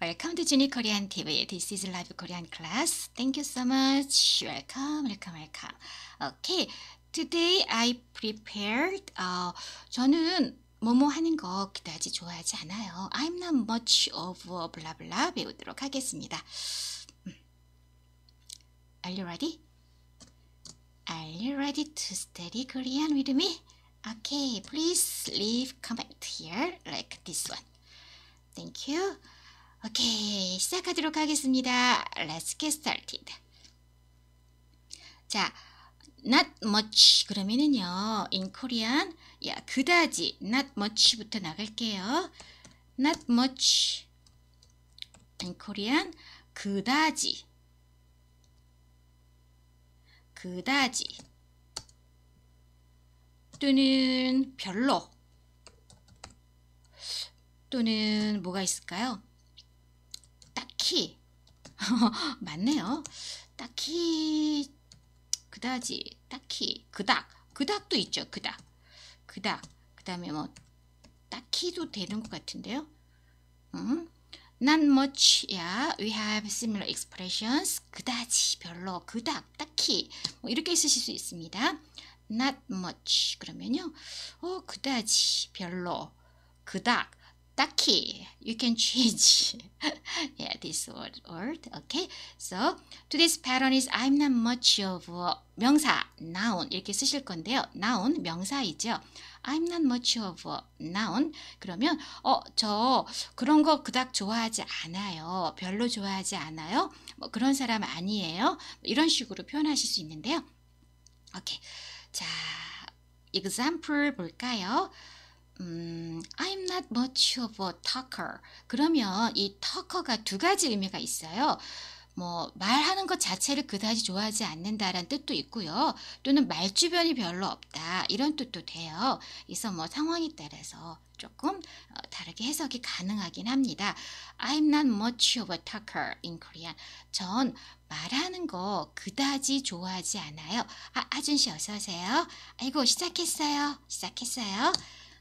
Welcome to Jenny Korean TV. This is live Korean class. Thank you so much. Welcome, welcome, welcome. Okay, today I prepared. 어, 저는 뭐뭐 하는 거 그다지 좋아하지 않아요. I'm not much of a blah blah 배우도록 하겠습니다. Are you ready? Are you ready to study Korean with me? Okay, please leave comment here like this one. Thank you. 오케이, 시작하도록 하겠습니다. Let's get started. 자, not much 그러면은요. in Korean 야, 그다지 not much부터 나갈게요. not much in Korean 그다지 그다지 또는 별로 또는 뭐가 있을까요? 딱히 맞네요. 딱히 그다지 딱히 그닥 그닥도 있죠. 그닥 그닥 그 다음에 뭐 딱히도 되는 것 같은데요. 음? Not much, yeah. We have similar expressions. 그다지, 별로, 그닥, 딱히. 뭐 이렇게 쓰실 수 있습니다. Not much. 그러면요. 어, 그다지, 별로, 그닥. 딱히 you can change yeah, this word, word. Okay. So today's pattern is I'm not much of 명사 noun 이렇게 쓰실 건데요. noun 명사이죠. I'm not much of noun 그러면 어 저 그런 거 그닥 좋아하지 않아요. 별로 좋아하지 않아요. 뭐 그런 사람 아니에요. 이런 식으로 표현하실 수 있는데요. 오케이. 자, example 볼까요? 음, I'm not much of a talker. 그러면 이 talker가 두 가지 의미가 있어요. 뭐 말하는 것 자체를 그다지 좋아하지 않는다라는 뜻도 있고요. 또는 말 주변이 별로 없다 이런 뜻도 돼요. 그래서 뭐 상황에 따라서 조금 어, 다르게 해석이 가능하긴 합니다. I'm not much of a talker in Korean. 전 말하는 거 그다지 좋아하지 않아요. 아, 아준 씨 어서 오세요. 아이고 시작했어요. 시작했어요.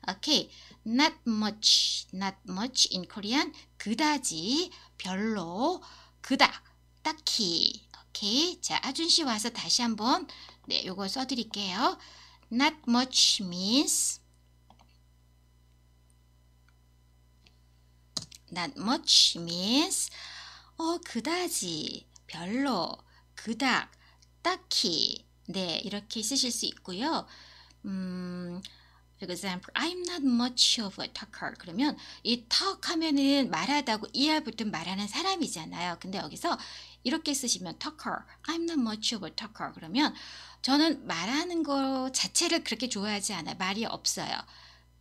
Okay, not much, not much in Korean. 그다지, 별로, 그다, 딱히. Okay, 자, 아준 씨 와서 다시 한번 네, 요거 써드릴게요. Not much means Not much means 어 그다지 별로 그닥 딱히 네 이렇게 쓰실 수 있고요. 음. For example, I'm not much of a talker. 그러면 이 talk 하면은 말하다고 er 부터 말하는 사람이잖아요. 근데 여기서 이렇게 쓰시면 talker, I'm not much of a talker. 그러면 저는 말하는 거 자체를 그렇게 좋아하지 않아요. 말이 없어요.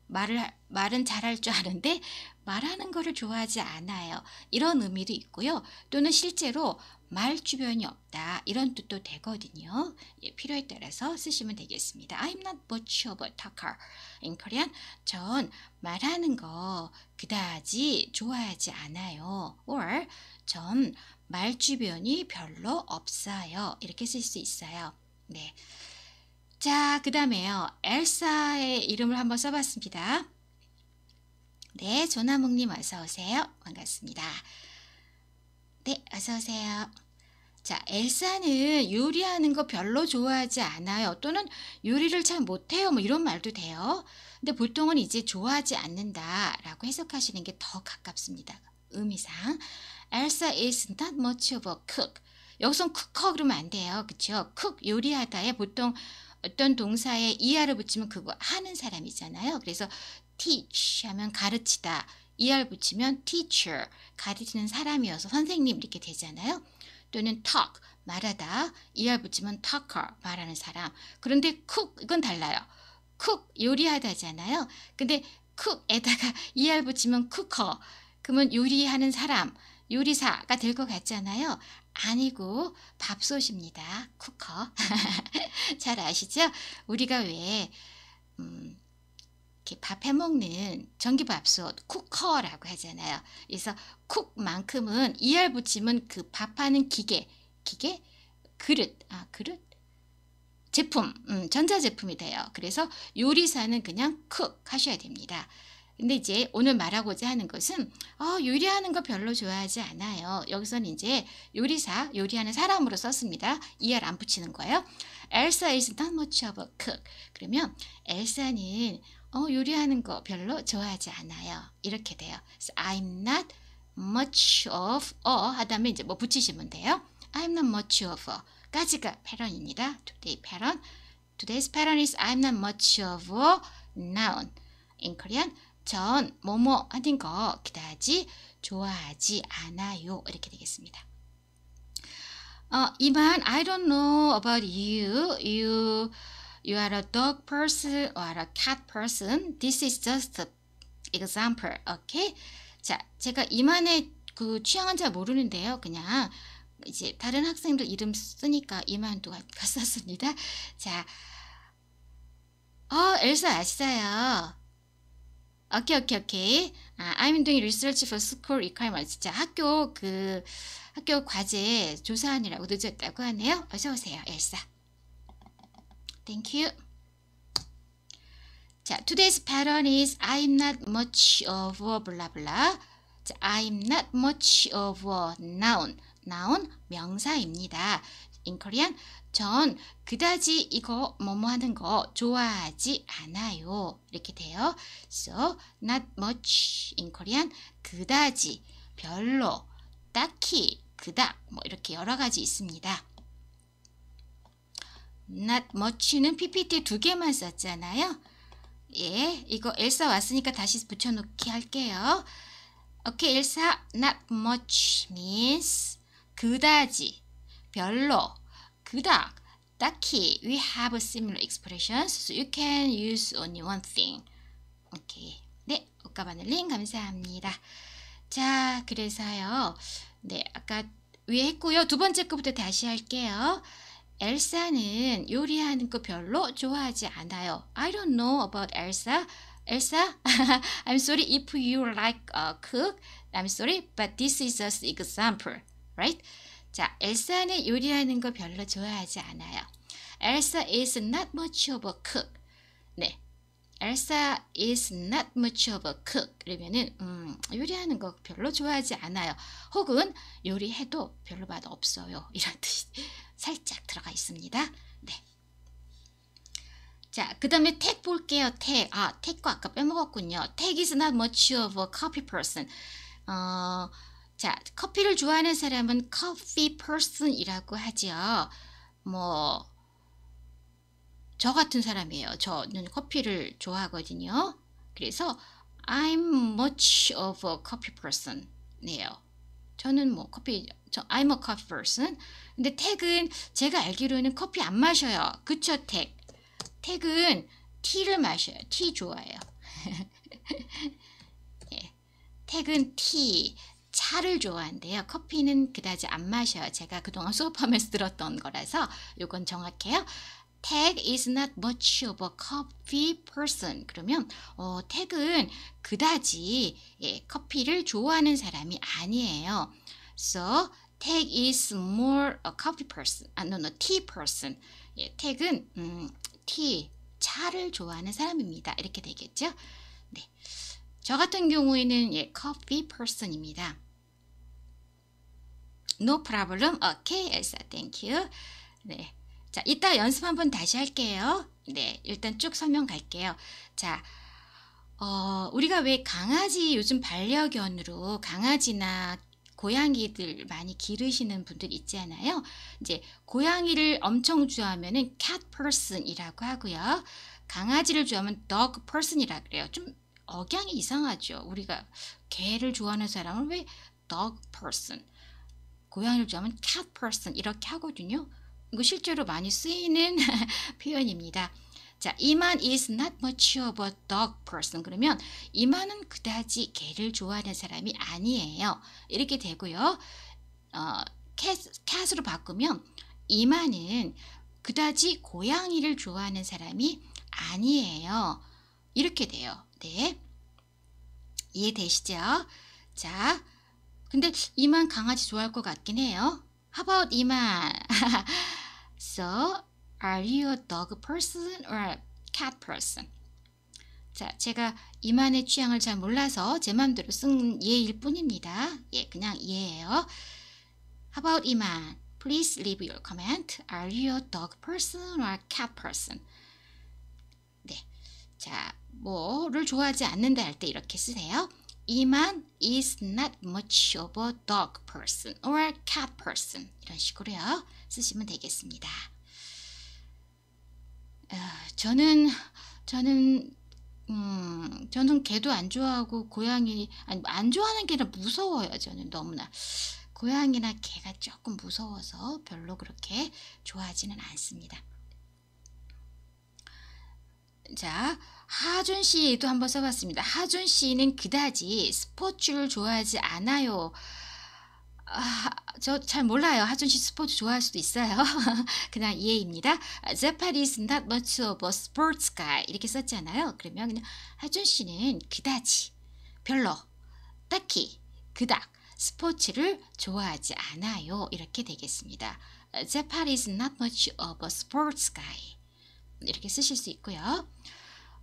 말을 말은 잘할 줄 아는데 말하는 거를 좋아하지 않아요. 이런 의미도 있고요. 또는 실제로 말 주변이 없다 이런 뜻도 되거든요. 예, 필요에 따라서 쓰시면 되겠습니다. I'm not much of a talker. In Korean, 전 말하는 거 그다지 좋아하지 않아요. Or 전 말 주변이 별로 없어요. 이렇게 쓸 수 있어요. 네. 자, 그 다음에요. 엘사의 이름을 한번 써봤습니다. 네, 조나몽님 어서 오세요. 반갑습니다. 네, 어서오세요. 자, 엘사는 요리하는 거 별로 좋아하지 않아요. 또는 요리를 잘 못해요. 뭐 이런 말도 돼요. 근데 보통은 이제 좋아하지 않는다 라고 해석하시는 게 더 가깝습니다. 의미상. 엘사 is not much of a cook. 여기선 c o 그러면 안 돼요. 그쵸? c 요리하다에 보통 어떤 동사에 이하를 붙이면 그거 하는 사람이잖아요. 그래서 teach 하면 가르치다. er 붙이면 teacher, 가르치는 사람이어서 선생님 이렇게 되잖아요. 또는 talk, 말하다. er 붙이면 talker, 말하는 사람. 그런데 cook, 이건 달라요. cook, 요리하다잖아요. 근데 cook에다가 er 붙이면 cooker, 그러면 요리하는 사람, 요리사가 될 것 같잖아요. 아니고 밥솥입니다. 쿠커. 잘 아시죠? 우리가 왜 음, 이렇게 밥 해먹는 전기밥솥 쿠커라고 하잖아요. 그래서 쿡만큼은 er 붙이면 그 밥하는 기계, 기계? 그릇, 아 그릇? 제품, 음, 전자제품이 돼요. 그래서 요리사는 그냥 쿡 하셔야 됩니다. 근데 이제 오늘 말하고자 하는 것은 어, 요리하는 거 별로 좋아하지 않아요. 여기서는 이제 요리사, 요리하는 사람으로 썼습니다. er 안 붙이는 거예요. Elsa is not much of a cook. 그러면 엘사는 어, 요리하는 거 별로 좋아하지 않아요. 이렇게 돼요. So I'm not much of a 하다면 이제 뭐 붙이시면 돼요. I'm not much of a 까지가 패런입니다. Today 패런. Today's pattern is I'm not much of a noun. In Korean, 전 뭐뭐 하는 거 그다지 좋아하지 않아요. 이렇게 되겠습니다. 어, 이만 I don't know about you. You You are a dog person or a cat person. This is just example. Okay? 자, 제가 이만의 그 취향은 잘 모르는데요. 그냥 이제 다른 학생도 이름 쓰니까 이만도 갔었습니다. 자, 어, 엘사 아시어요 오케이, 오케이, 오케이. 아, I'm doing research for school requirements. 자, 학교 그 학교 과제 조사하느라고 늦었다고 하네요. 어서 오세요, 엘사. Thank you. 자, today's pattern is I'm not much of a blah blah. I'm not much of a noun. noun 명사입니다. In Korean, 전 그다지 이거 뭐 뭐 하는 거 좋아하지 않아요. 이렇게 돼요. So, not much in Korean, 그다지, 별로, 딱히, 그닥 뭐 이렇게 여러 가지 있습니다. not much는 PPT 두 개만 썼잖아요. 예, 이거 엘사 왔으니까 다시 붙여놓기 할게요. 오케이, 엘사, not much means 그다지, 별로, 그닥, 딱히. We have similar expressions, so you can use only one thing. 오케이, 네, 오까바늘님 감사합니다. 자, 그래서요. 네, 아까 위에 했고요. 두 번째 거부터 다시 할게요. 엘사는 요리하는 거 별로 좋아하지 않아요. I don't know about Elsa. Elsa, I'm sorry if you like uh, cook. I'm sorry, but this is just example, right? 자, 엘사는 요리하는 거 별로 좋아하지 않아요. Elsa is not much of a cook. 네, Elsa is not much of a cook. 그러면은 음, 요리하는 거 별로 좋아하지 않아요. 혹은 요리해도 별로 맛 없어요. 이런 뜻이 살짝 들어가 있습니다. 네. 자, 그 다음에 택 볼게요. 택. 아, 택과 아까 빼먹었군요. 택 is not much of a coffee person. 어, 자, 커피를 좋아하는 사람은 coffee person이라고 하지요. 뭐, 저 같은 사람이에요. 저는 커피를 좋아하거든요. 그래서 I'm much of a coffee person. 네요. 저는 뭐 커피, 저 I'm a coffee person. 근데 택은 제가 알기로는 커피 안 마셔요. 그쵸, 택? 택은 티를 마셔요. 티 좋아해요. 네. 택은 티, 차를 좋아한대요. 커피는 그다지 안 마셔요. 제가 그동안 수업하면서 들었던 거라서 요건 정확해요. Tag is not much of a coffee person. 그러면 어, Tag은 그다지 예, 커피를 좋아하는 사람이 아니에요. So Tag is more a coffee person. 아, no, no, tea person. 예, Tag은 음, tea, 차를 좋아하는 사람입니다. 이렇게 되겠죠? 네. 저 같은 경우에는 예, coffee person입니다. No problem. Okay, Elsa. Thank you. 네. 자, 이따 연습 한번 다시 할게요. 네, 일단 쭉 설명 갈게요. 자, 어, 우리가 왜 강아지 요즘 반려견으로 강아지나 고양이들 많이 기르시는 분들 있잖아요 이제 고양이를 엄청 좋아하면은 cat person이라고 하고요. 강아지를 좋아하면 dog person이라 고 그래요. 좀 억양이 이상하죠. 우리가 개를 좋아하는 사람은왜 dog person, 고양이를 좋아하면 cat person 이렇게 하거든요. 실제로 많이 쓰이는 표현입니다. 자, 이만 is not much of a dog person. 그러면 이만은 그다지 개를 좋아하는 사람이 아니에요. 이렇게 되고요. 어, cat, cat으로 바꾸면 이만은 그다지 고양이를 좋아하는 사람이 아니에요. 이렇게 돼요. 네. 이해되시죠? 자, 근데 이만 강아지 좋아할 것 같긴 해요. How about 이만? so, are you a dog person or a cat person? 자, 제가 이만의 취향을 잘 몰라서 제 맘대로 쓴 예일 뿐입니다. 예, 그냥 예예요. How about 이만? Please leave your comment. Are you a dog person or a cat person? 네. 자, 뭐를 좋아하지 않는다 할 때 이렇게 쓰세요. 이만 is not much of a dog person or a cat person 이런 식으로요 쓰시면 되겠습니다. 어, 저는 저는 음, 저는 개도 안 좋아하고 고양이 아니 안 좋아하는 개라 무서워요. 저는 너무나 고양이나 개가 조금 무서워서 별로 그렇게 좋아하지는 않습니다. 자, 하준 씨도 한번 써봤습니다. 하준 씨는 그다지 스포츠를 좋아하지 않아요. 아, 저 잘 몰라요. 하준 씨 스포츠 좋아할 수도 있어요. 그냥 이해입니다. Japan is not much of a sports guy. 이렇게 썼잖아요. 그러면 그냥 하준 씨는 그다지 별로 딱히 그닥 스포츠를 좋아하지 않아요. 이렇게 되겠습니다. Japan is not much of a sports guy. 이렇게 쓰실 수 있고요.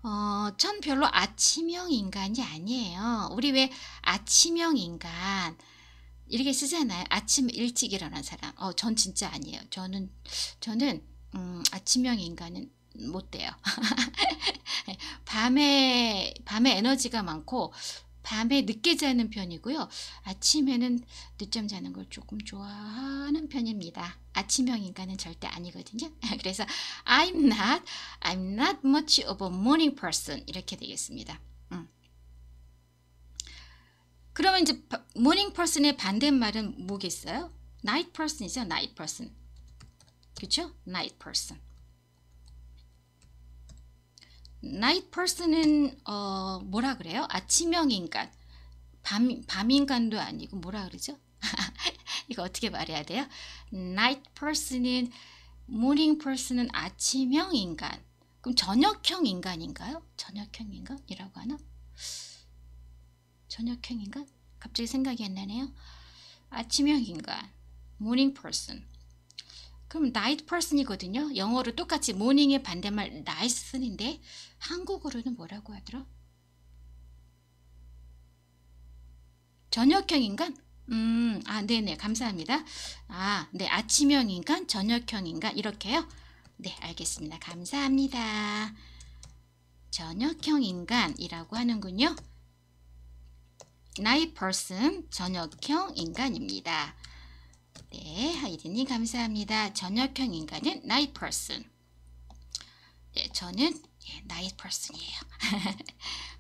어, 전 별로 아침형 인간이 아니에요. 우리 왜 아침형 인간 이렇게 쓰잖아요. 아침 일찍 일어난 사람. 어, 전 진짜 아니에요. 저는 저는 음, 아침형 인간은 못 돼요. 밤에 밤에 에너지가 많고 밤에 늦게 자는 편이고요. 아침에는 늦잠 자는 걸 조금 좋아하는 편입니다. 아침형 인간은 절대 아니거든요. 그래서 I'm not, I'm not much of a morning person 이렇게 되겠습니다. 음. 그러면 이제 morning person의 반대말은 뭐겠어요? night person이죠. night person. 그렇죠? night person. night person은 어 뭐라 그래요? 아침형 인간. 밤 밤인간도 아니고 뭐라 그러죠? 이거 어떻게 말해야 돼요? night person은 morning person은 아침형 인간. 그럼 저녁형 인간인가요? 저녁형 인간이라고 하나? 저녁형 인간? 갑자기 생각이 안 나네요. 아침형 인간, morning person. 그럼 night person이거든요. 영어로 똑같이 morning의 반대말 night 쓰는데 한국어로는 뭐라고 하더라? 저녁형 인간? 음, 아, 네네, 감사합니다. 아, 네, 아침형 인간, 저녁형 인간, 이렇게요? 네, 알겠습니다. 감사합니다. 저녁형 인간이라고 하는군요. night person, 저녁형 인간입니다. 네, 하이디님 감사합니다. 저녁형 인간은 night person. 네, 저는 예, night person이에요.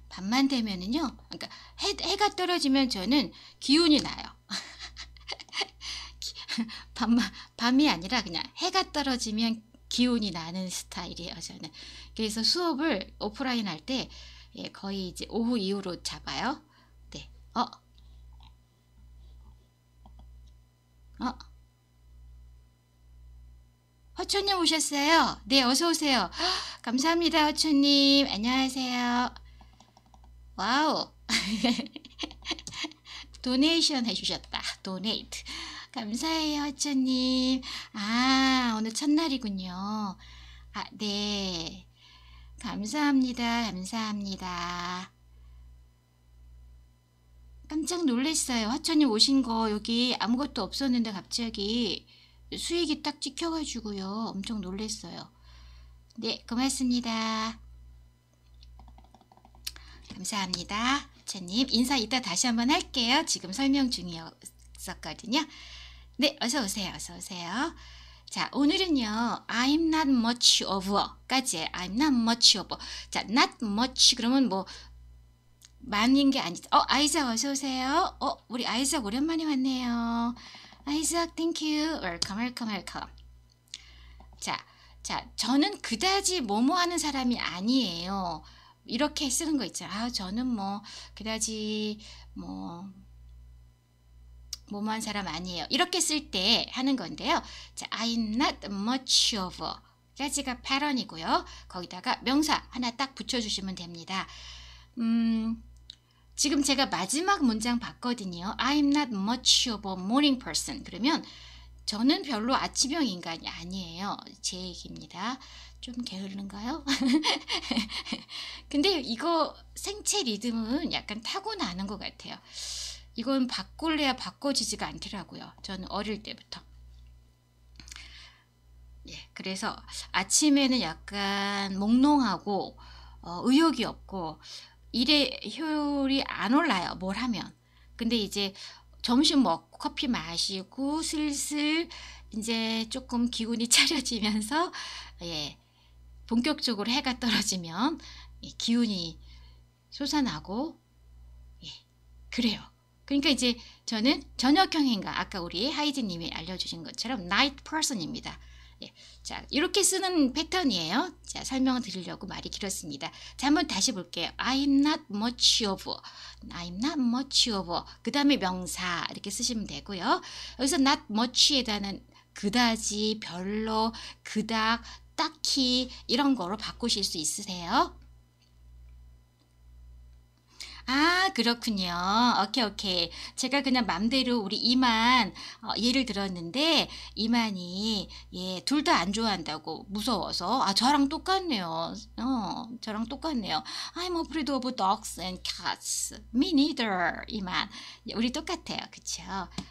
밤만 되면은요, 그러니까 해, 가 떨어지면 저는 기운이 나요. 밤, 밤이 아니라 그냥 해가 떨어지면 기운이 나는 스타일이에요, 저는. 그래서 수업을 오프라인 할 때, 예, 거의 이제 오후 이후로 잡아요. 네. 어, 어? 허초님 오셨어요. 네, 어서 오세요. 감사합니다, 허초님. 안녕하세요. 와우. 도네이션 해주셨다. 도네이트. 감사해요, 허초님. 아, 오늘 첫날이군요. 아, 네. 감사합니다. 감사합니다. 깜짝 놀랐어요. 화천이 오신 거 여기 아무것도 없었는데 갑자기 수익이 딱 찍혀가지고요. 엄청 놀랐어요. 네, 고맙습니다. 감사합니다. 화천님 인사 이따 다시 한번 할게요. 지금 설명 중이었거든요 네, 어서 오세요. 어서 오세요. 자, 오늘은요. I'm not much of a 까지 I'm not much of. a 자, not much 그러면 뭐 만인 게 아니죠. 어, 아이작 어서 오세요. 어, 우리 아이작 오랜만에 왔네요. 아이작 땡큐. 웰컴 웰컴 웰컴. 자, 자, 저는 그다지 뭐뭐 하는 사람이 아니에요. 이렇게 쓰는 거 있잖아요. 아, 저는 뭐 그다지 뭐 뭐뭐한 사람 아니에요. 이렇게 쓸 때 하는 건데요. 자, I'm not much of. 까지가 8원이고요. 거기다가 명사 하나 딱 붙여주시면 됩니다. 음, 지금 제가 마지막 문장 봤거든요. I'm not much of a morning person. 그러면 저는 별로 아침형 인간이 아니에요. 제 얘기입니다. 좀 게으른가요? 근데 이거 생체 리듬은 약간 타고나는 것 같아요. 이건 바꿀래야 바꿔지지가 않더라고요. 저는 어릴 때부터. 예, 그래서 아침에는 약간 몽롱하고 어, 의욕이 없고 일의 효율이 안 올라요. 뭘 하면. 근데 이제 점심 먹고 커피 마시고 슬슬 이제 조금 기운이 차려지면서 예, 본격적으로 해가 떨어지면 예, 기운이 솟아나고 예, 그래요. 그러니까 이제 저는 저녁형 인가 아까 우리 하이드님이 알려주신 것처럼 나이 g h t 입니다 예. 자, 이렇게 쓰는 패턴이에요. 자, 설명을 드리려고 말이 길었습니다. 자, 한번 다시 볼게요. I'm not much of. I'm not much of. 그 다음에 명사 이렇게 쓰시면 되고요. 여기서 not much에다는 그다지, 별로, 그닥, 딱히 이런 거로 바꾸실 수 있으세요. 아, 그렇군요. 오케이, 오케이. 제가 그냥 맘대로 우리 이만 어, 예를 들었는데 이만이 예, 둘 다 안 좋아한다고 무서워서 아, 저랑 똑같네요. 어, 저랑 똑같네요. I'm afraid of dogs and cats. Me neither. 이만. 예, 우리 똑같아요. 그쵸?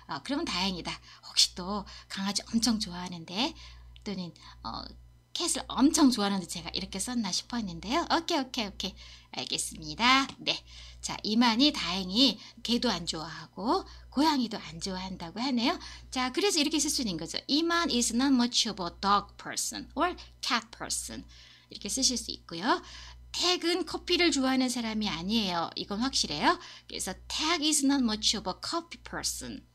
어, 그러면 다행이다. 혹시 또 강아지 엄청 좋아하는데 또는 어, 캣을 엄청 좋아하는데 제가 이렇게 썼나 싶어 했는데요. 오케이 오케이 오케이 알겠습니다. 네, 자 이만이 다행히 개도 안 좋아하고 고양이도 안 좋아한다고 하네요. 자 그래서 이렇게 쓸 수 있는 거죠. 이만 is not much of a dog person or cat person 이렇게 쓰실 수 있고요. 택은 커피를 좋아하는 사람이 아니에요. 이건 확실해요. 그래서 택 is not much of a coffee person.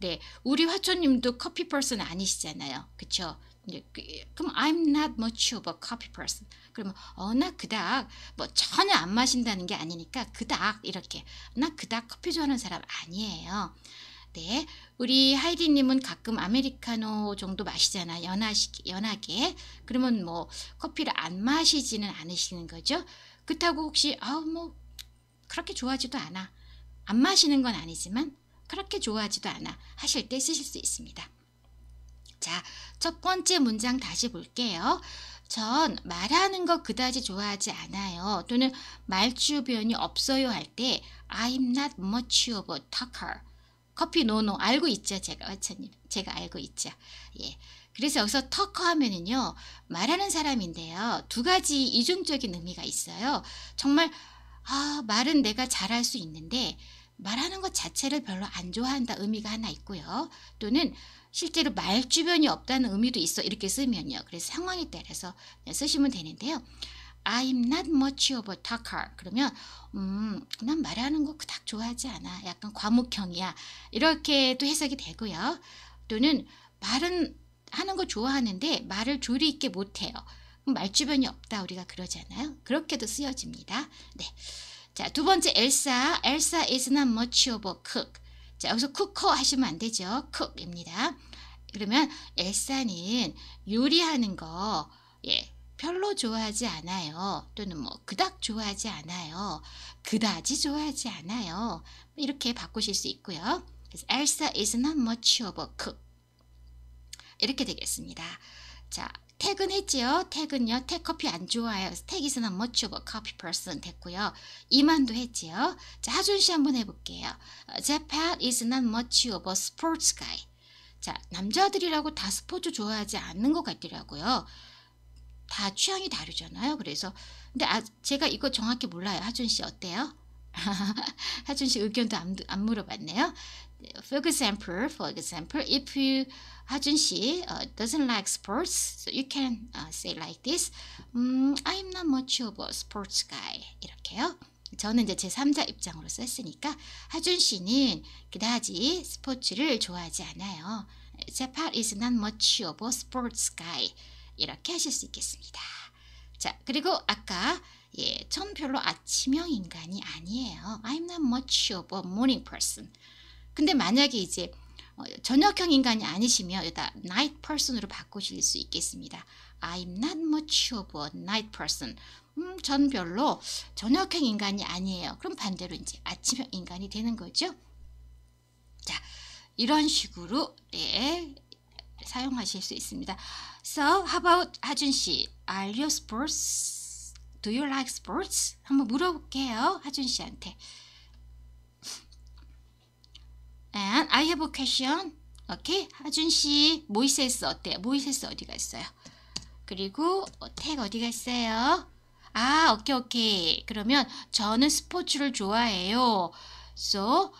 네, 우리 화초님도 커피 person 아니시잖아요. 그쵸? 그, 그럼 I'm not much of a coffee person. 그러면 어나 그닥 뭐 전혀 안 마신다는 게 아니니까 그닥 이렇게 나 그닥 커피 좋아하는 사람 아니에요. 네, 우리 하이디님은 가끔 아메리카노 정도 마시잖아 연하시 연하게. 그러면 뭐 커피를 안 마시지는 않으시는 거죠? 그렇다고 혹시 아우 뭐 그렇게 좋아하지도 않아 안 마시는 건 아니지만 그렇게 좋아하지도 않아 하실 때 쓰실 수 있습니다. 자, 첫 번째 문장 다시 볼게요. 전 말하는 거 그다지 좋아하지 않아요. 또는 말주변이 없어요 할 때 I'm not much of a talker. 커피 노노 알고 있죠 제가 화차님 제가 알고 있죠 예 그래서 여기서 터커 하면은요 말하는 사람인데요 두 가지 이중적인 의미가 있어요 정말 아 말은 내가 잘할 수 있는데 말하는 것 자체를 별로 안 좋아한다 의미가 하나 있고요. 또는 실제로 말 주변이 없다는 의미도 있어 이렇게 쓰면요. 그래서 상황에 따라서 쓰시면 되는데요. I'm not much of a talker. 그러면 음, 난 말하는 거 그닥 좋아하지 않아. 약간 과묵형이야. 이렇게도 해석이 되고요. 또는 말은 하는 거 좋아하는데 말을 조리 있게 못해요. 말 주변이 없다 우리가 그러잖아요. 그렇게도 쓰여집니다. 네. 자, 두 번째 엘사. 엘사 is not much of a cook. 자, 여기서 쿠커 하시면 안 되죠. 쿡입니다 그러면 엘사는 요리하는 거 예, 별로 좋아하지 않아요. 또는 뭐 그닥 좋아하지 않아요. 그다지 좋아하지 않아요. 이렇게 바꾸실 수 있고요. 그래서 엘사 is not much of a cook. 이렇게 되겠습니다. 자, 퇴근했지요. 퇴근요. 태커피 안 좋아요. 스테기스는 못고 커피 퍼 e r s 됐고요. 이만도 했지요. 자, 하준 씨 한번 해볼게요. 제팟 어, is not much of a s p 자, 남자들이라고 다 스포츠 좋아하지 않는 것 같더라고요. 다 취향이 다르잖아요. 그래서 근데 아, 제가 이거 정확히 몰라요. 하준 씨 어때요? 하준 씨 의견도 안, 안 물어봤네요. For example, for example, if you h a j u h doesn't like sports, so you can uh, say like this. Um, I'm not much of a sports guy. 이렇게요. 저는 이제 제 3자 입장으로썼으니까 하준 씨는 그다지 스포츠를 좋아하지 않아요. 제팔 is not much of a sports guy. 이렇게 하실 수 있겠습니다. 자, 그리고 아까 예, 전 별로 아침형 인간이 아니에요. I'm not much of a morning person. 근데 만약에 이제 어, 저녁형 인간이 아니시면 여기다 night person으로 바꾸실 수 있겠습니다. I'm not much of a night person. 음, 전 별로 저녁형 인간이 아니에요. 그럼 반대로 이제 아침형 인간이 되는 거죠. 자, 이런 식으로 예, 사용하실 수 있습니다. So, how about 하준 씨? Are you sports? Do you like sports? 한번 물어볼게요. 하준 씨한테. And I have a question. 오케이? 하준 씨, 모이세스 어때요? 모이세스 어디 갔어요? 그리고 어, 택 어디 갔어요? 아, 오케이, 오케이. 그러면 저는 스포츠를 좋아해요. So,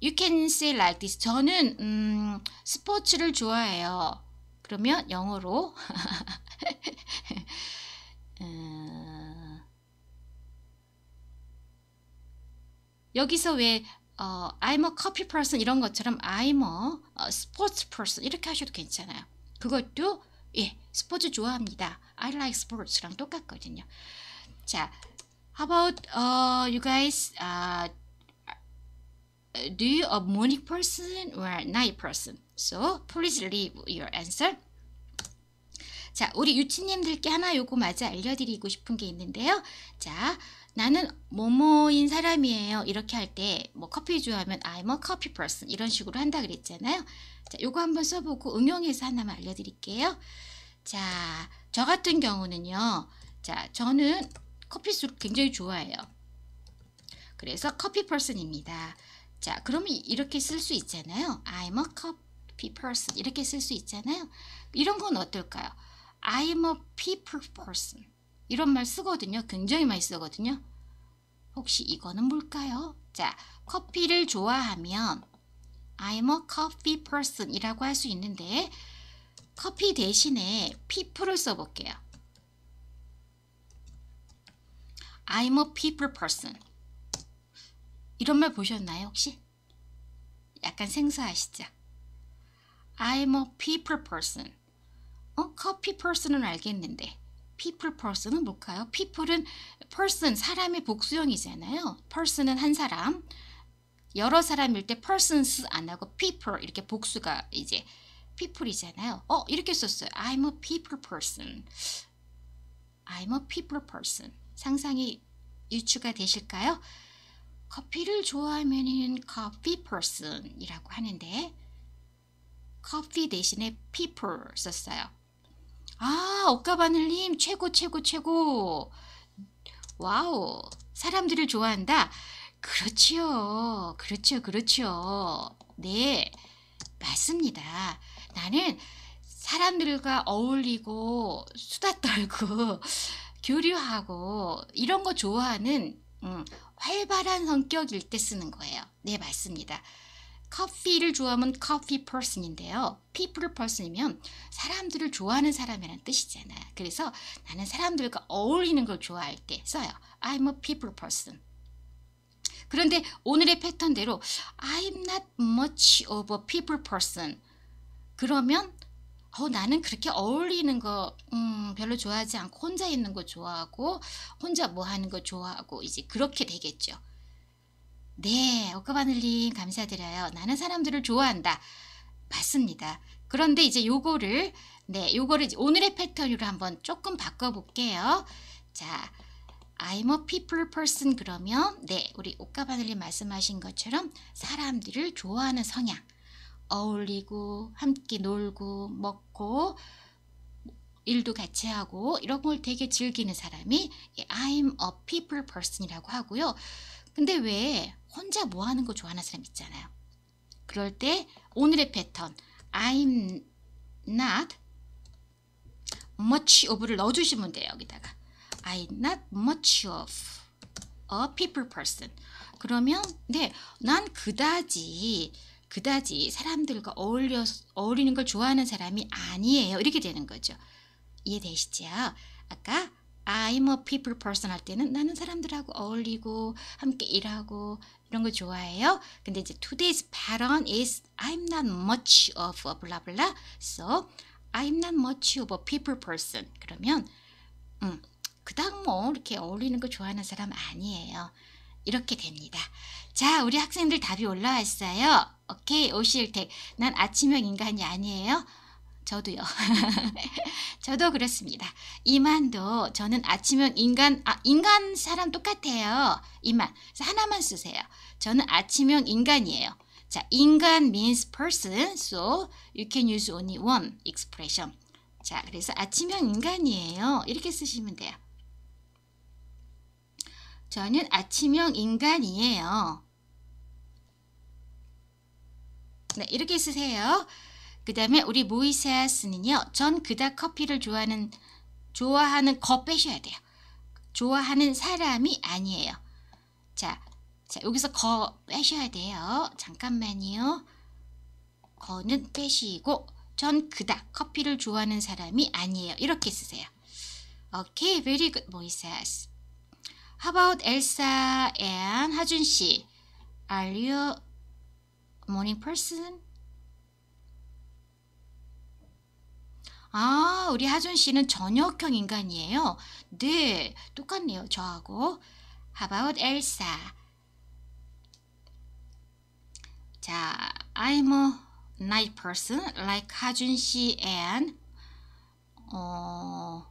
you can say like this. 저는 음, 스포츠를 좋아해요. 그러면 영어로 음, 여기서 왜 어, I'm a coffee person 이런 것처럼 I'm a sports person 이렇게 하셔도 괜찮아요. 그것도 예, 스포츠 좋아합니다. I like sports랑 똑같거든요. 자, how about uh, you guys uh, do you a morning person or night person? So please leave your answer. 자, 우리 유치님들께 하나 요거 맞아 알려드리고 싶은 게 있는데요. 자, 나는 뭐뭐인 사람이에요. 이렇게 할때뭐 커피 좋아하면 I'm a coffee person 이런 식으로 한다 그랬잖아요. 자, 요거 한번 써보고 응용해서 하나만 알려드릴게요. 자, 저 같은 경우는요. 자, 저는 커피 술 굉장히 좋아해요. 그래서 커피 person입니다. 자, 그러면 이렇게 쓸 수 있잖아요. I'm a coffee person 이렇게 쓸 수 있잖아요. 이런 건 어떨까요? I'm a people person. 이런 말 쓰거든요. 굉장히 많이 쓰거든요. 혹시 이거는 뭘까요? 자, 커피를 좋아하면 I'm a coffee person 이라고 할 수 있는데 커피 대신에 people을 써볼게요. I'm a people person. 이런 말 보셨나요, 혹시? 약간 생소하시죠? I'm a people person. 어, 커피 person은 알겠는데. people person은 뭘까요? people은 person 사람의 복수형이잖아요. person은 한 사람, 여러 사람일 때 persons 안 하고 people 이렇게 복수가 이제 people이잖아요. 어 이렇게 썼어요. I'm a people person. I'm a people person. 상상이 유추가 되실까요? 커피를 좋아하면은 coffee person이라고 하는데 커피 대신에 people 썼어요. 아, 억가바늘님, 최고, 최고, 최고. 와우, 사람들을 좋아한다? 그렇지요. 그렇죠 그렇지요. 네, 맞습니다. 나는 사람들과 어울리고, 수다 떨고, 교류하고, 이런 거 좋아하는, 음, 활발한 성격일 때 쓰는 거예요. 네, 맞습니다. 커피를 좋아하면 커피 person인데요. people person이면 사람들을 좋아하는 사람이라는 뜻이잖아. 요 그래서 나는 사람들과 어울리는 걸 좋아할 때 써요. I'm a people person. 그런데 오늘의 패턴대로 I'm not much of a people person. 그러면 어, 나는 그렇게 어울리는 거 음, 별로 좋아하지 않고 혼자 있는 거 좋아하고 혼자 뭐 하는 거 좋아하고 이제 그렇게 되겠죠. 네, 오커바늘님 감사드려요. 나는 사람들을 좋아한다. 맞습니다. 그런데 이제 요거를 네, 요거를 오늘의 패턴으로 한번 조금 바꿔볼게요. 자, I'm a people person 그러면 네, 우리 오카바늘님 말씀하신 것처럼 사람들을 좋아하는 성향 어울리고 함께 놀고 먹고 일도 같이 하고 이런 걸 되게 즐기는 사람이 예, I'm a people person이라고 하고요. 근데 왜 혼자 뭐 하는 거 좋아하는 사람 있잖아요. 그럴 때 오늘의 패턴 I'm not much of를 넣어주시면 돼요. 여기다가 I'm not much of a people person. 그러면 네, 난 그다지 그다지 사람들과 어울려 어울리는 걸 좋아하는 사람이 아니에요. 이렇게 되는 거죠. 이해되시죠? 아까 I'm a people person 할 때는 나는 사람들하고 어울리고 함께 일하고 이런 거 좋아해요. 근데 이제 today's pattern is I'm not much of a blah blah. So I'm not much of a people person. 그러면 음, 그닥 뭐 이렇게 어울리는 거 좋아하는 사람 아니에요. 이렇게 됩니다. 자, 우리 학생들 답이 올라왔어요. 오케이, 오실텍. 난 아침형 인간이 아니에요. 저도요. 저도 그렇습니다. 이만도 저는 아침은 인간 아, 인간 사람 똑같아요. 이만 하나만 쓰세요. 저는 아침형 인간이에요. 자, 인간 means person, so you can use only one expression. 자, 그래서 아침형 인간이에요. 이렇게 쓰시면 돼요. 저는 아침형 인간이에요. 네, 이렇게 쓰세요. 그 다음에 우리 모이세아스는요. 전 그닥 커피를 좋아하는 좋아하는 거 빼셔야 돼요. 좋아하는 사람이 아니에요. 자, 자 여기서 거 빼셔야 돼요. 잠깐만요. 거는 빼시고 전 그닥 커피를 좋아하는 사람이 아니에요. 이렇게 쓰세요. 오케이, okay, very good, Moises. How about Elsa and 하준 씨? Are you morning person? 아, 우리 하준 씨는 저녁형 인간이에요. 네, 똑같네요. 저하고. How about Elsa? 자, I'm a night person like 하준 씨 and 어,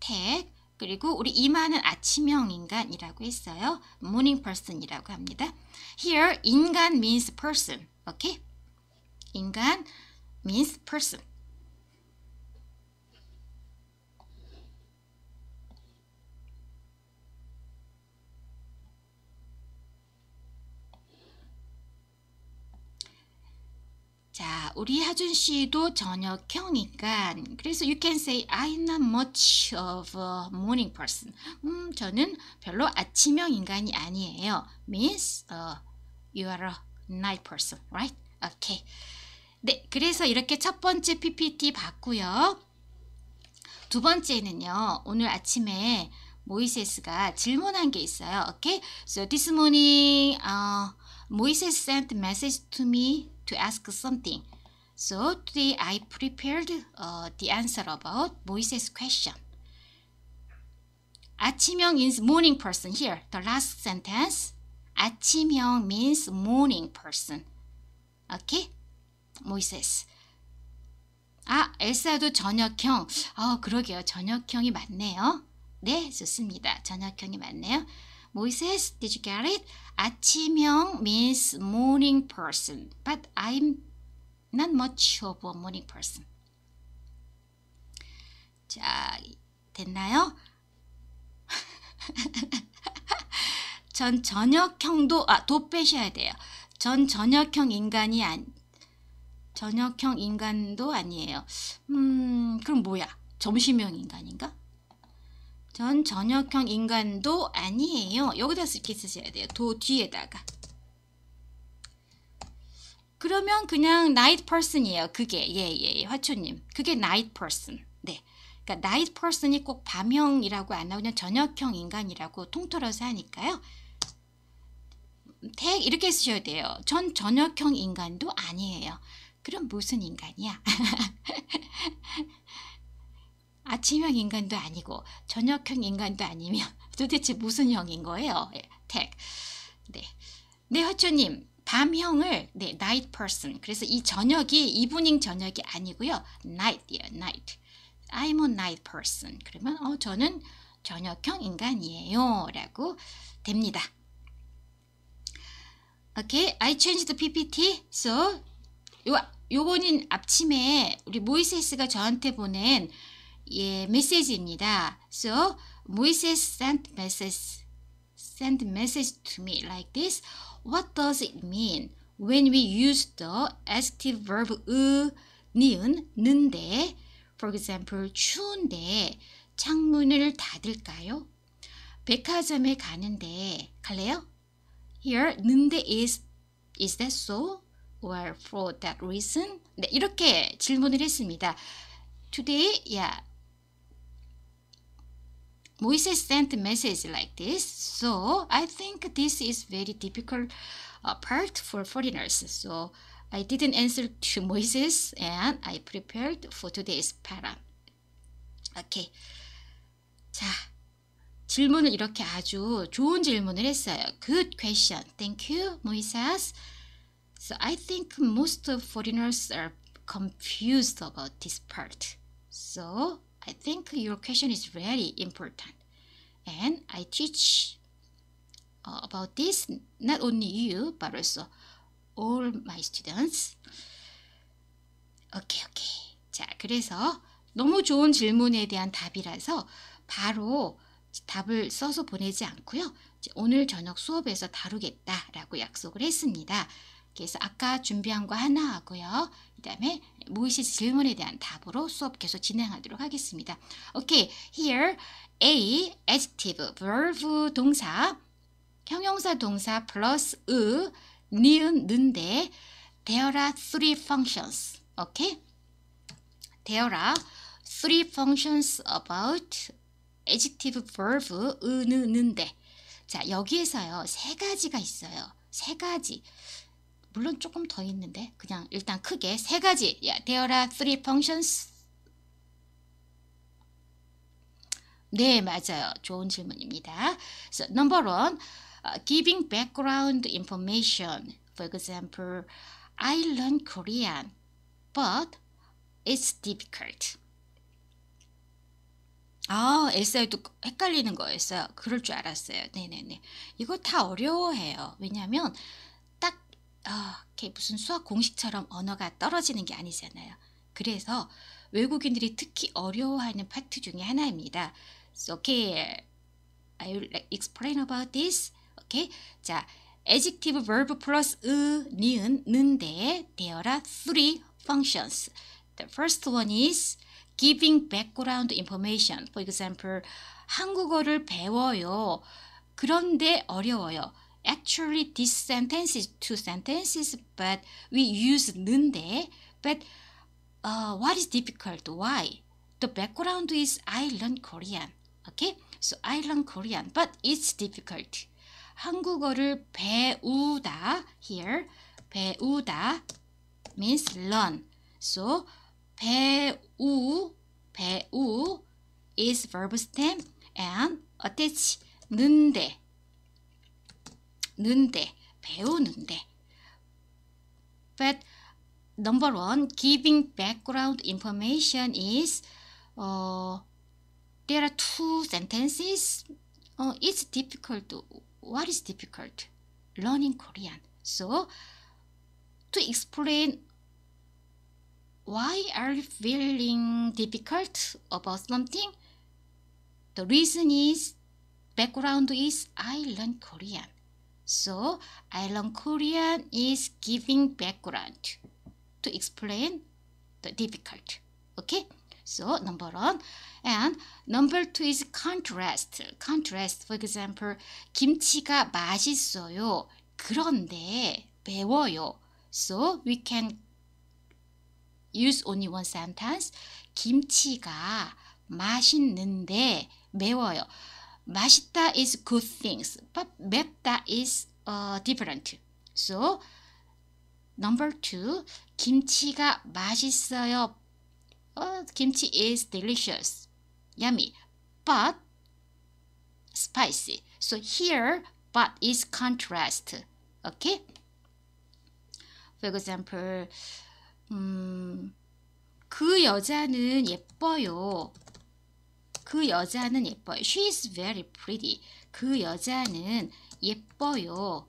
택 그리고 우리 이마는 아침형 인간이라고 했어요. morning person이라고 합니다. Here 인간 means person. 오케이? Okay? 인간 means person. 자, 우리 하준 씨도 저녁형이니까 그래서 you can say I'm not much of a morning person. 음, 저는 별로 아침형 인간이 아니에요. means uh, you are a night person, right? Okay. 네, 그래서 이렇게 첫 번째 PPT 봤고요. 두 번째는요. 오늘 아침에 모이세스가 질문한 게 있어요. Okay? So this morning, uh, Moises sent message to me to ask something. So today I prepared uh, the answer about Moises' question. 아침형 is morning person here. The last sentence. 아침형 means morning person. Okay? 모이세스. 아, 엘사도 저녁형. 아, 어, 그러게요. 저녁형이 맞네요. 네, 좋습니다. 저녁형이 맞네요. 모이세스, did you get it? 아침형 means morning person. But I'm not much of a morning person. 자, 됐나요? 전 저녁형도 아, 도 빼셔야 돼요. 전 저녁형 인간이 안, 저녁형 인간도 아니에요. 음, 그럼 뭐야? 점심형 인간인가? 전 저녁형 인간도 아니에요. 여기다 이렇게 쓰셔야 돼요. 도 뒤에다가. 그러면 그냥 night person이에요. 그게 예예 예, 예, 화초님. 그게 night person. 네. 그러니까 night person이 꼭 밤형이라고 안 하고 그냥 저녁형 인간이라고 통틀어서 하니까요. 택 음, 이렇게 쓰셔야 돼요. 전 저녁형 인간도 아니에요. 그럼 무슨 인간이야? 아침형 인간도 아니고 저녁형 인간도 아니면 도대체 무슨 형인 거예요? 택. 예, 네. 네, 화초님. 밤형을 네, night person. 그래서 이 저녁이 이브닝 저녁이 아니고요. night예요. night. I'm a night person. 그러면 어 저는 저녁형 인간이에요라고 됩니다. Okay, I changed the PPT. So 요 요거는 앞침에 우리 모이세스가 저한테 보낸 예 메시지입니다. So Moses sent message sent message to me like this. What does it mean when we use the active verb 으 니은 는데 for example 추운데 창문을 닫을까요? 백화점에 가는데 갈래요? Here 는데 is is that so? were for that reason? 네, 이렇게 질문을 했습니다. Today, yeah. Moises sent message like this. So I think this is very difficult uh, part for foreigners. So I didn't answer to Moises and I prepared for today's para. Okay. 자, 질문을 이렇게 아주 좋은 질문을 했어요. Good question. Thank you, Moises. So I think most foreigners are confused about this part. So I think your question is very important. And I teach uh, about this not only you but also all my students. 오케 o k 케이 자, 그래서 너무 좋은 질문에 대한 답이라서 바로 답을 써서 보내지 않고요. 오늘 저녁 수업에서 다루겠다라고 약속을 했습니다. 그래서 아까 준비한 거 하나 하고요. 그 다음에 모이시 질문에 대한 답으로 수업 계속 진행하도록 하겠습니다. 오케이, here A, adjective, verb, 동사, 형용사 동사 플러스 으, 니은, 는데 there are three functions, 오케이? There are three functions about adjective, verb, 으, 느, 는데 자, 여기에서요. 세 가지가 있어요. 세 가지. 물론 조금 더 있는데 그냥 일단 크게 세 가지 yeah, There are three functions 네 맞아요 좋은 질문입니다 so, Number one uh, Giving background information For example I learn Korean But it's difficult 아, 에세이도 헷갈리는 거였어요. 그럴 줄 알았어요. 네네네. 이거 다 어려워해요. 왜냐면 어, 이렇게 무슨 수학 공식처럼 언어가 떨어지는 게 아니잖아요. 그래서 외국인들이 특히 어려워하는 파트 중에 하나입니다. So, okay, I will explain about this. Okay, 자, adjective verb plus 으, 니은, 는데 there are three functions. The first one is giving background information. For example, 한국어를 배워요. 그런데 어려워요. actually this sentence is two sentences, but we use 는데. But uh, what is difficult? Why? The background is I learn Korean. Okay? So I learn Korean, but it's difficult. 한국어를 배우다 here 배우다 means learn. So 배우 배우 is verb stem and attach 는데 는데 배우는데 but number one giving background information is uh, there are two sentences uh, it's difficult what is difficult learning korean so to explain why are you feeling difficult about something the reason is background is i learn korean So, Island Korean is giving background to explain the difficult. Okay? So, number one. And number two is contrast. Contrast, for example, 김치가 맛있어요. 그런데 매워요. So, we can use only one sentence. 김치가 맛있는데 매워요. 맛있다 is good things, but 맵다 is uh, different. So, number two, 김치가 맛있어요. Uh, 김치 is delicious, yummy, but spicy. So here, but is contrast. Okay? For example, 음, 그 여자는 예뻐요. 그 여자는 예뻐요. She is very pretty. 그 여자는 예뻐요.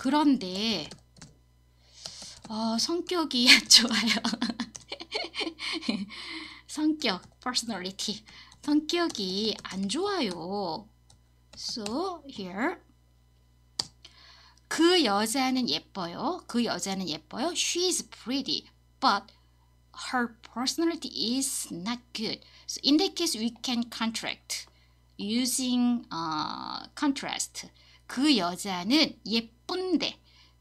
그런데 어, 성격이 좋아요. 성격, personality. 성격이 안 좋아요. So here 그 여자는 예뻐요. 그 여자는 예뻐요. She is pretty. but her personality is not good. So in that case, we can contract using uh, contrast. 그 여자는 예쁜데,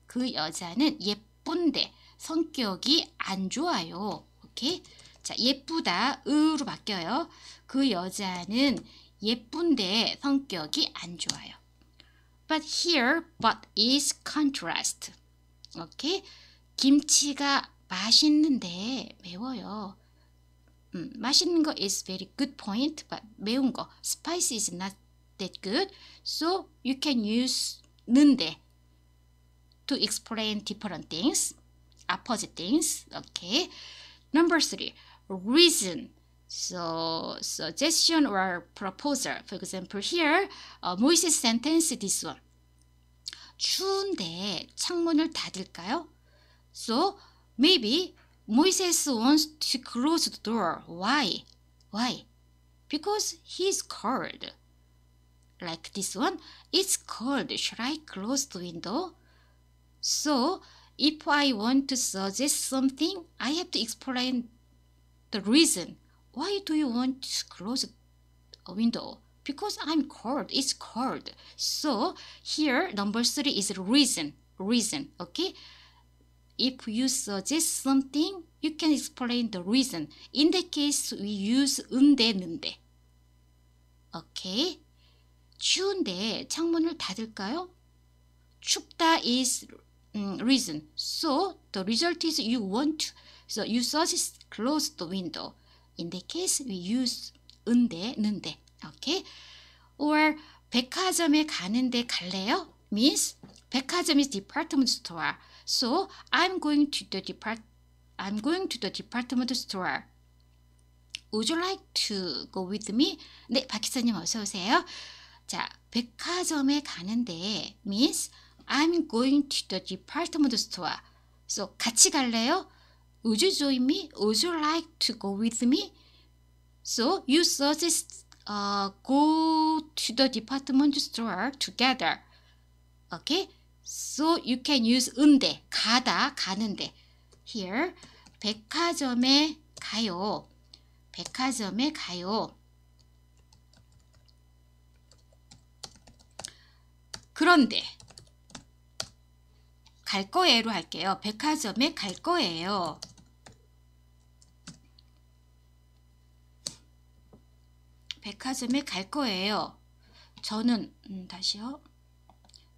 그 여자는 예쁜데 성격이 안 좋아요. 오케이? 자, 예쁘다 으로 바뀌어요. 그 여자는 예쁜데 성격이 안 좋아요. But here, but is contrast. 오케이? 김치가 맛있는데 매워요. 음, 맛있는 거 is very good point, but 매운 거 spicy is not that good, so you can use 는데 to explain different things, opposite things. Okay. Number three, reason. So suggestion or proposal. For example, here uh, Moise's sentence this one. 추운데 창문을 닫을까요? So Maybe Moises wants to close the door. Why? Why? Because he's cold. Like this one, it's cold. Should I close the window? So, if I want to suggest something, I have to explain the reason. Why do you want to close a window? Because I'm cold. It's cold. So, here, number three is reason. Reason, okay? If you suggest something, you can explain the reason. In the case, we use 은데, 는데. 오케이. 추운데 창문을 닫을까요? 춥다 is reason. So the result is you want to. So you suggest close the window. In the case, we use 은데, 는데. 오케이. Or 백화점에 가는데 갈래요? means 백화점이 department store. So I'm going to the depart I'm going to the department store. Would you like to go with me? 네, 박기사님 어서 오세요. 자, 백화점에 가는데 means I'm going to the department store. So 같이 갈래요? Would you join me? Would you like to go with me? So you suggest uh, go to the department store together. Okay? So you can use 은데, 가다, 가는데. Here, 백화점에 가요. 백화점에 가요. 그런데 갈 거예요로 할게요. 백화점에 갈 거예요. 백화점에 갈 거예요. 저는 음, 다시요.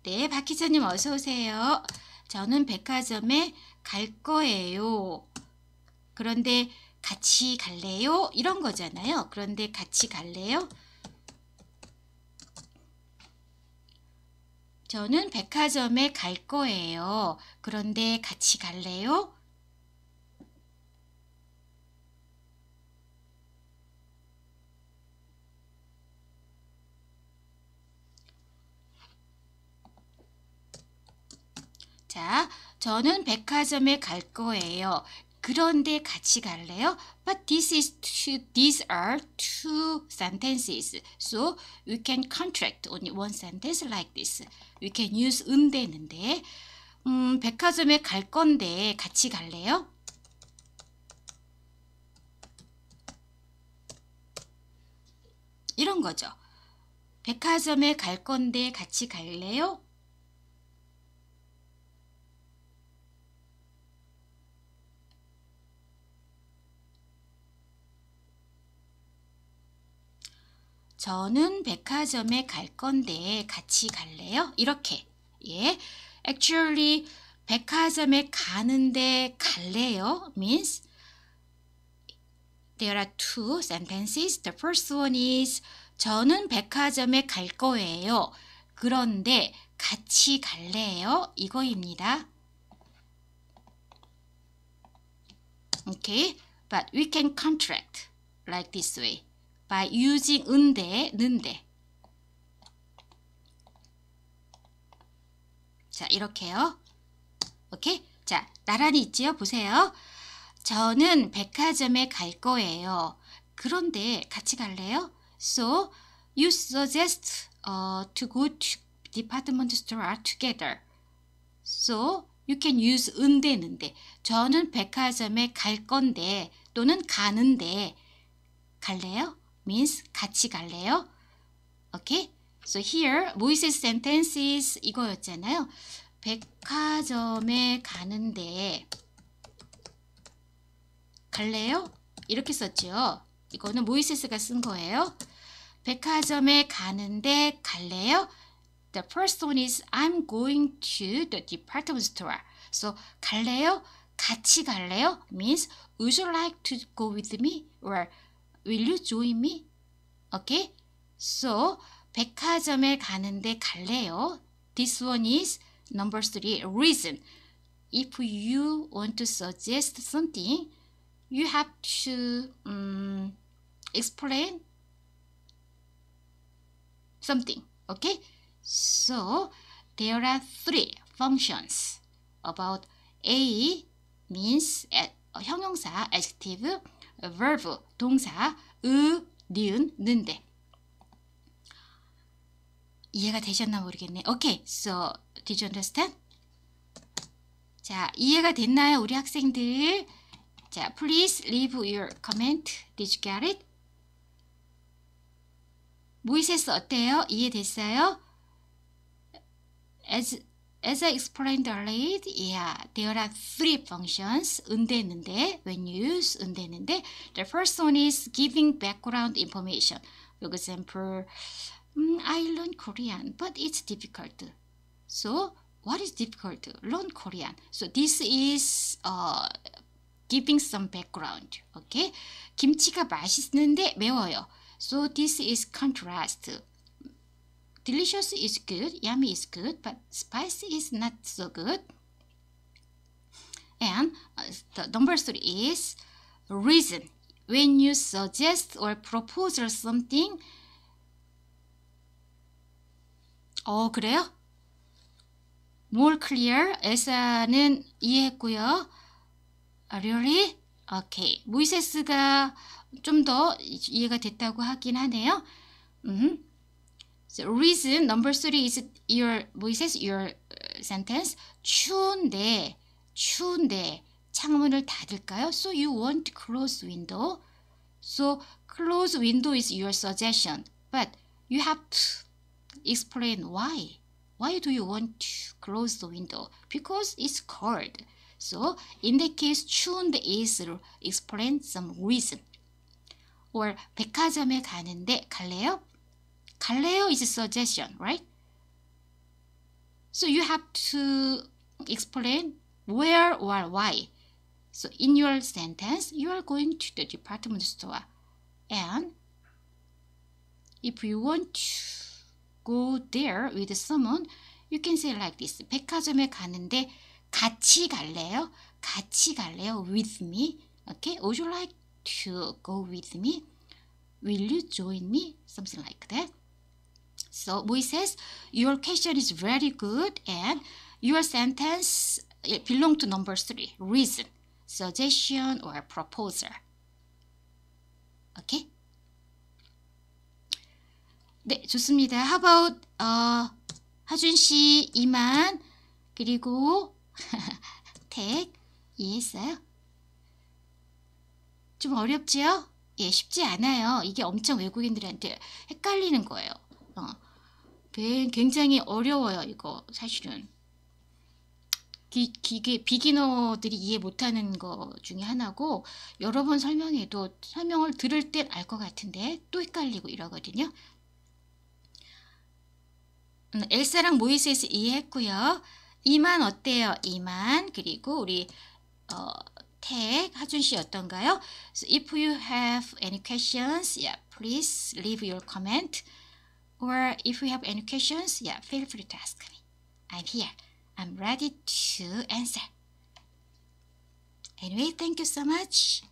네, 박 기자님 어서 오세요. 저는 백화점에 갈 거예요. 그런데 같이 갈래요? 이런 거잖아요. 그런데 같이 갈래요? 저는 백화점에 갈 거예요. 그런데 같이 갈래요? 자, 저는 백화점에 갈 거예요. 그런데 같이 갈래요? But this is two, these are two sentences. So we can contract only one sentence like this. We can use 음대는데 음, 백화점에 갈 건데 같이 갈래요? 이런 거죠. 백화점에 갈 건데 같이 갈래요? 저는 백화점에 갈 건데 같이 갈래요? 이렇게. 예. Actually, 백화점에 가는데 갈래요? means there are two sentences. The first one is 저는 백화점에 갈 거예요. 그런데 같이 갈래요? 이거입니다. Okay, but we can contract like this way. by using 은데 는데 자 이렇게요 오케이 자 나란히 있지요 보세요 저는 백화점에 갈 거예요 그런데 같이 갈래요? So you suggest uh, to go to department store together. So you can use 은대는데 저는 백화점에 갈 건데 또는 가는데 갈래요? means 같이 갈래요? Okay? So here, 모이세스 sentence is 이거였잖아요. 백화점에 가는데 갈래요? 이렇게 썼죠. 이거는 모이세스가 쓴 거예요. 백화점에 가는데 갈래요? The first one is I'm going to the department store. So 갈래요? 같이 갈래요? means would you like to go with me? or Will you join me? Okay? So, 백화점에 가는데 갈래요? This one is number three, reason. If you want to suggest something, you have to um, explain something. Okay? So, there are three functions about A means 어, 형용사, adjective, verb 동사 으 니은 는데 이해가 되셨나 모르겠네. 오케이. Okay. So, did you understand? 자, 이해가 됐나요, 우리 학생들? 자, please leave your comment. Did you get it? 모이세스 어때요? 이해됐어요? As As I explained earlier, yeah, there are three functions. 은대는데, when you use 은대는데, the first one is giving background information. For example, mm, I learn Korean, but it's difficult. So, what is difficult? Learn Korean. So, this is uh, giving some background. Okay? 김치가 맛있는데 매워요. So, this is contrast. delicious is good, yummy is good, but spicy is not so good. And uh, the number three is reason. When you suggest or propose or something, 어 그래요? More clear, 에사는 이해했고요. Really? Okay. 모이세스가 좀 더 이해가 됐다고 하긴 하네요. 음. So reason number three is your 뭐 it says your sentence 추운데 추운데 창문을 닫을까요? So you want close window. So close window is your suggestion, but you have to explain why. Why do you want to close the window? Because it's cold. So in the case 추운데 is explain some reason. or 백화점에 가는데 갈래요? Galileo is a suggestion, right? So you have to explain where or why. So in your sentence, you are going to the department store. And if you want to go there with someone, you can say like this. 백화점에 가는데 같이 갈래요? 같이 갈래요? With me? Okay? Would you like to go with me? Will you join me? Something like that. So Moises, your question is very good and your sentence belong to number three, reason, suggestion or proposal. Okay? 네, 좋습니다. How about 어, 하준 씨, 이만 그리고 택 이해했어요? 좀 어렵지요? 예, 쉽지 않아요. 이게 엄청 외국인들한테 헷갈리는 거예요. 어, 네, 굉장히 어려워요 이거 사실은 기, 기계 비기너들이 이해 못하는 거 중에 하나고 여러 번 설명해도 설명을 들을 땐 알 것 같은데 또 헷갈리고 이러거든요 음, 엘사랑 모이스 이해했고요 이만 어때요 이만 그리고 우리 어, 택 하준 씨 어떤가요? So if you have any questions, yeah, please leave your comment. or if you have any questions, yeah, feel free to ask me. I'm here. I'm ready to answer. Anyway, thank you so much.